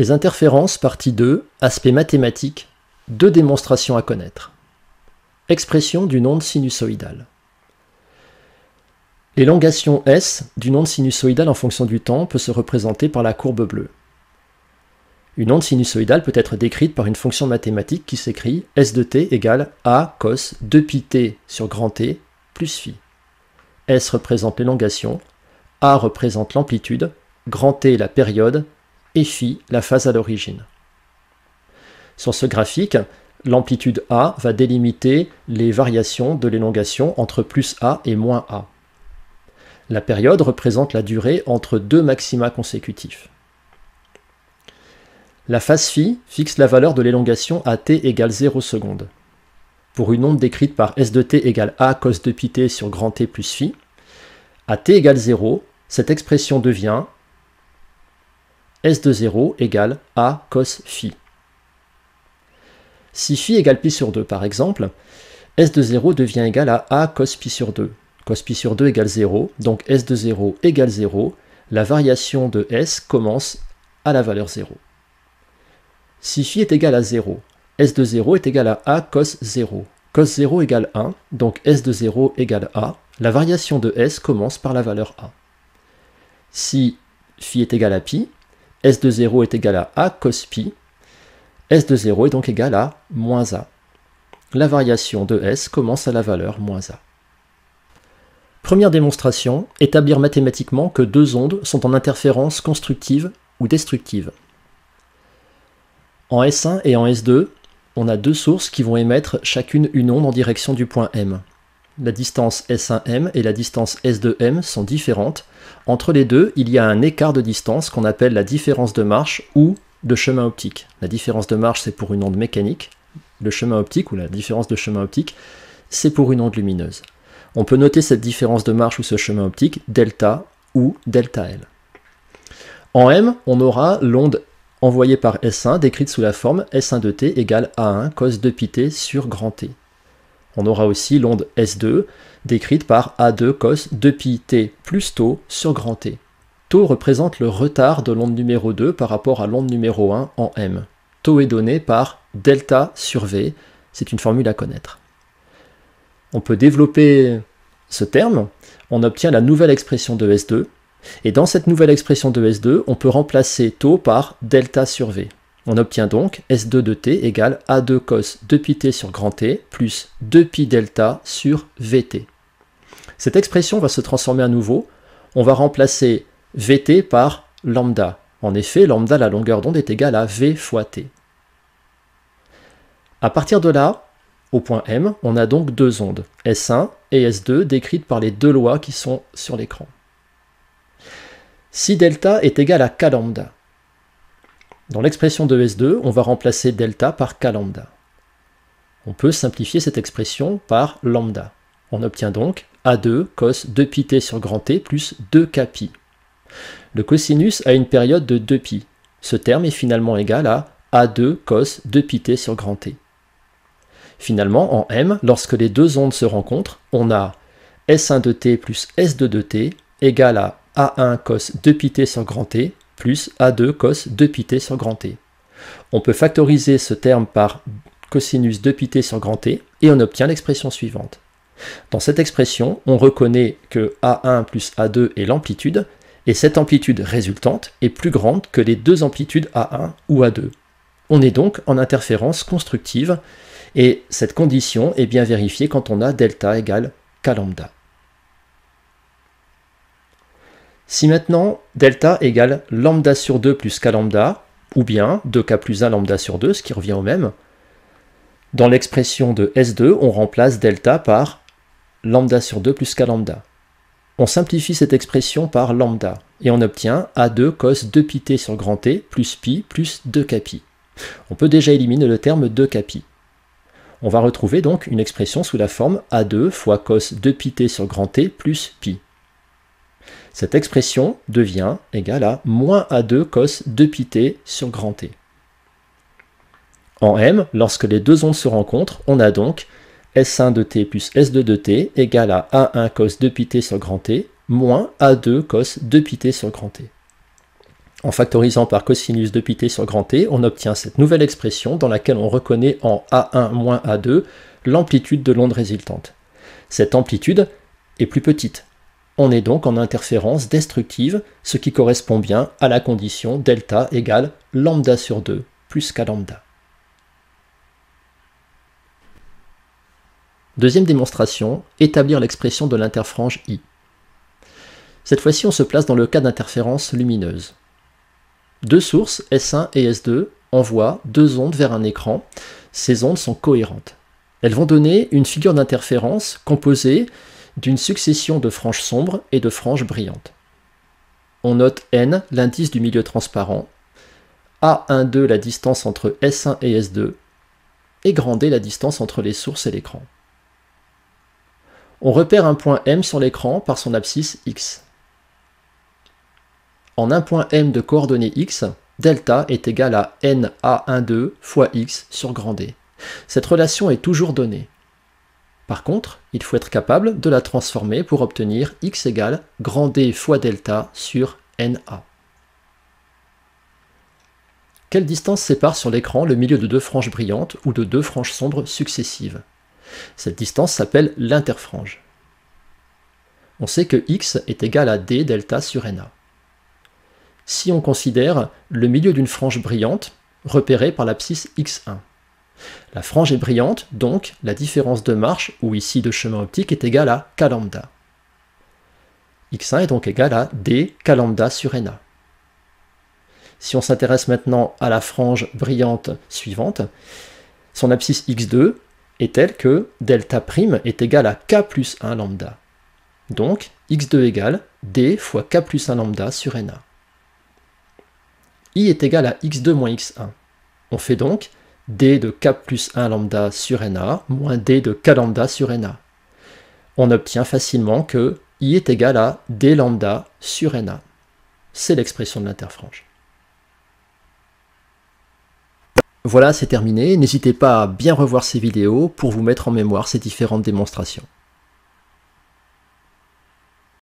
Les interférences, partie 2, aspect mathématique, deux démonstrations à connaître. Expression d'une onde sinusoïdale. L'élongation S d'une onde sinusoïdale en fonction du temps peut se représenter par la courbe bleue. Une onde sinusoïdale peut être décrite par une fonction mathématique qui s'écrit S de t égale a cos 2pi t sur grand T plus phi. S représente l'élongation, a représente l'amplitude, grand T la période et Φ, la phase à l'origine. Sur ce graphique, l'amplitude A va délimiter les variations de l'élongation entre plus A et moins A. La période représente la durée entre deux maxima consécutifs. La phase phi fixe la valeur de l'élongation à t égale 0 seconde. Pour une onde décrite par S de t égale a cos de pi t sur grand t plus phi, à t égale 0, cette expression devient S de 0 égale A cos phi. Si phi égale pi sur 2, par exemple, S de 0 devient égal à A cos pi sur 2. Cos pi sur 2 égale 0, donc S de 0 égale 0. La variation de S commence à la valeur 0. Si phi est égal à 0, S de 0 est égal à A cos 0. Cos 0 égale 1, donc S de 0 égale A. La variation de S commence par la valeur A. Si phi est égal à pi, S de 0 est égal à A cos pi. S de 0 est donc égal à moins A. La variation de S commence à la valeur moins A. Première démonstration, établir mathématiquement que deux ondes sont en interférence constructive ou destructive. En S1 et en S2, on a deux sources qui vont émettre chacune une onde en direction du point M. La distance S1m et la distance S2m sont différentes. Entre les deux, il y a un écart de distance qu'on appelle la différence de marche ou de chemin optique. La différence de marche, c'est pour une onde mécanique. Le chemin optique ou la différence de chemin optique, c'est pour une onde lumineuse. On peut noter cette différence de marche ou ce chemin optique delta ou delta L. En M, on aura l'onde envoyée par S1 décrite sous la forme S1 de t égale A1 cos 2 pi t sur grand T. On aura aussi l'onde S2, décrite par A2 cos 2pi t plus tau sur grand T. Tau représente le retard de l'onde numéro 2 par rapport à l'onde numéro 1 en m. Tau est donné par delta sur V, c'est une formule à connaître. On peut développer ce terme, on obtient la nouvelle expression de S2, et dans cette nouvelle expression de S2, on peut remplacer tau par delta sur V. On obtient donc S2 de t égale A2 cos 2 T sur grand T plus 2 pi delta sur vt. Cette expression va se transformer à nouveau. On va remplacer vt par lambda. En effet, lambda, la longueur d'onde, est égale à v fois t. A partir de là, au point M, on a donc deux ondes, S1 et S2, décrites par les deux lois qui sont sur l'écran. Si delta est égal à k lambda, dans l'expression de S2, on va remplacer delta par k lambda. On peut simplifier cette expression par lambda. On obtient donc A2 cos 2πt sur grand T plus 2kπ. Le cosinus a une période de 2π. Ce terme est finalement égal à A2 cos 2πt sur grand T. Finalement, en M, lorsque les deux ondes se rencontrent, on a S1 de t plus S2 de t égal à A1 cos 2πt sur grand T plus a2 cos 2πt sur grand T. On peut factoriser ce terme par cosinus 2πt sur grand T et on obtient l'expression suivante. Dans cette expression, on reconnaît que A1 plus A2 est l'amplitude, et cette amplitude résultante est plus grande que les deux amplitudes A1 ou A2. On est donc en interférence constructive, et cette condition est bien vérifiée quand on a delta égale k lambda. Si maintenant delta égale lambda sur 2 plus k lambda, ou bien 2k plus 1 lambda sur 2, ce qui revient au même, dans l'expression de S2, on remplace delta par lambda sur 2 plus k lambda. On simplifie cette expression par lambda, et on obtient A2 cos 2 t sur grand T plus pi plus 2 kπ On peut déjà éliminer le terme 2 pi. On va retrouver donc une expression sous la forme A2 fois cos 2 t sur grand T plus pi. Cette expression devient égale à moins A2 cos 2πt sur grand T. En M, lorsque les deux ondes se rencontrent, on a donc S1 de T plus S2 de T égale à A1 cos 2πt sur grand T moins A2 cos 2πt sur grand T. En factorisant par cosinus 2πt sur grand T, on obtient cette nouvelle expression dans laquelle on reconnaît en A1 moins A2 l'amplitude de l'onde résultante. Cette amplitude est plus petite, on est donc en interférence destructive, ce qui correspond bien à la condition delta égale lambda sur 2 plus k lambda. Deuxième démonstration, établir l'expression de l'interfrange I. Cette fois-ci, on se place dans le cas d'interférence lumineuse. Deux sources, S1 et S2, envoient deux ondes vers un écran. Ces ondes sont cohérentes. Elles vont donner une figure d'interférence composée d'une succession de franges sombres et de franges brillantes. On note n, l'indice du milieu transparent, a12 la distance entre S1 et S2, et grand D la distance entre les sources et l'écran. On repère un point M sur l'écran par son abscisse X. En un point M de coordonnées X, delta est égal à n NA12 fois X sur grand D. Cette relation est toujours donnée. Par contre, il faut être capable de la transformer pour obtenir x égale grand D fois delta sur NA. Quelle distance sépare sur l'écran le milieu de deux franges brillantes ou de deux franges sombres successives Cette distance s'appelle l'interfrange. On sait que x est égal à d delta sur na. Si on considère le milieu d'une frange brillante, repérée par l'abscisse x1. La frange est brillante, donc la différence de marche, ou ici de chemin optique, est égale à k lambda. x1 est donc égal à d k lambda sur na. Si on s'intéresse maintenant à la frange brillante suivante, son abscisse x2 est telle que delta prime est égal à k plus 1 lambda. Donc x2 égale d fois k plus 1 lambda sur na. i est égal à x2 moins x1. On fait donc d de k plus 1 lambda sur na moins d de k lambda sur na. On obtient facilement que i est égal à d lambda sur na. C'est l'expression de l'interfrange. Voilà, c'est terminé. N'hésitez pas à bien revoir ces vidéos pour vous mettre en mémoire ces différentes démonstrations.